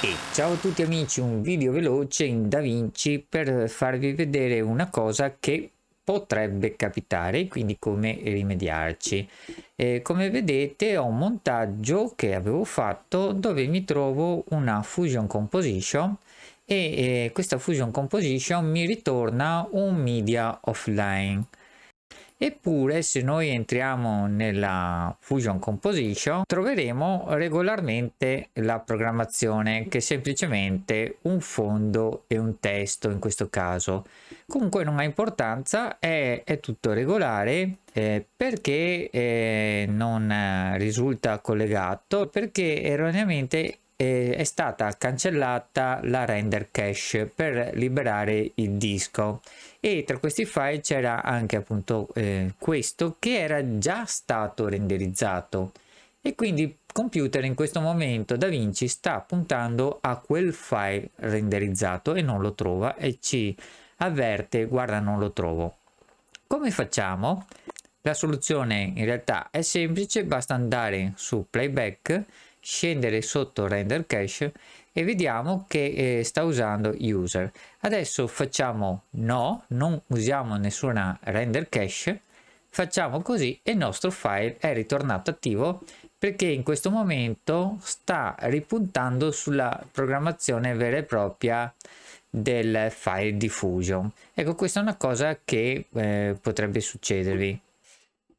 E ciao a tutti amici, un video veloce in DaVinci per farvi vedere una cosa che potrebbe capitare quindi come rimediarci. Eh, come vedete ho un montaggio che avevo fatto dove mi trovo una Fusion Composition e eh, questa Fusion Composition mi ritorna un media offline Eppure se noi entriamo nella Fusion Composition troveremo regolarmente la programmazione che è semplicemente un fondo e un testo in questo caso. Comunque non ha importanza, è, è tutto regolare eh, perché eh, non risulta collegato perché erroneamente eh, è stata cancellata la render cache per liberare il disco e tra questi file c'era anche appunto eh, questo che era già stato renderizzato e quindi il computer in questo momento Da Vinci sta puntando a quel file renderizzato e non lo trova e ci avverte guarda non lo trovo come facciamo? La soluzione in realtà è semplice, basta andare su playback scendere sotto render cache e vediamo che eh, sta usando user adesso facciamo no non usiamo nessuna render cache facciamo così e il nostro file è ritornato attivo perché in questo momento sta ripuntando sulla programmazione vera e propria del file diffusion ecco questa è una cosa che eh, potrebbe succedervi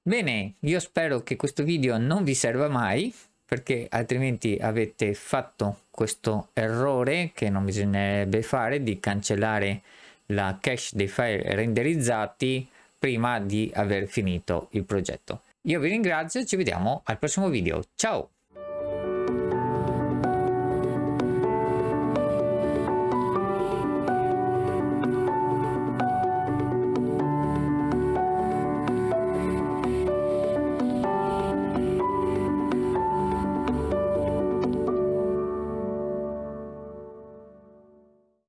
bene io spero che questo video non vi serva mai perché altrimenti avete fatto questo errore che non bisognerebbe fare di cancellare la cache dei file renderizzati prima di aver finito il progetto. Io vi ringrazio e ci vediamo al prossimo video. Ciao!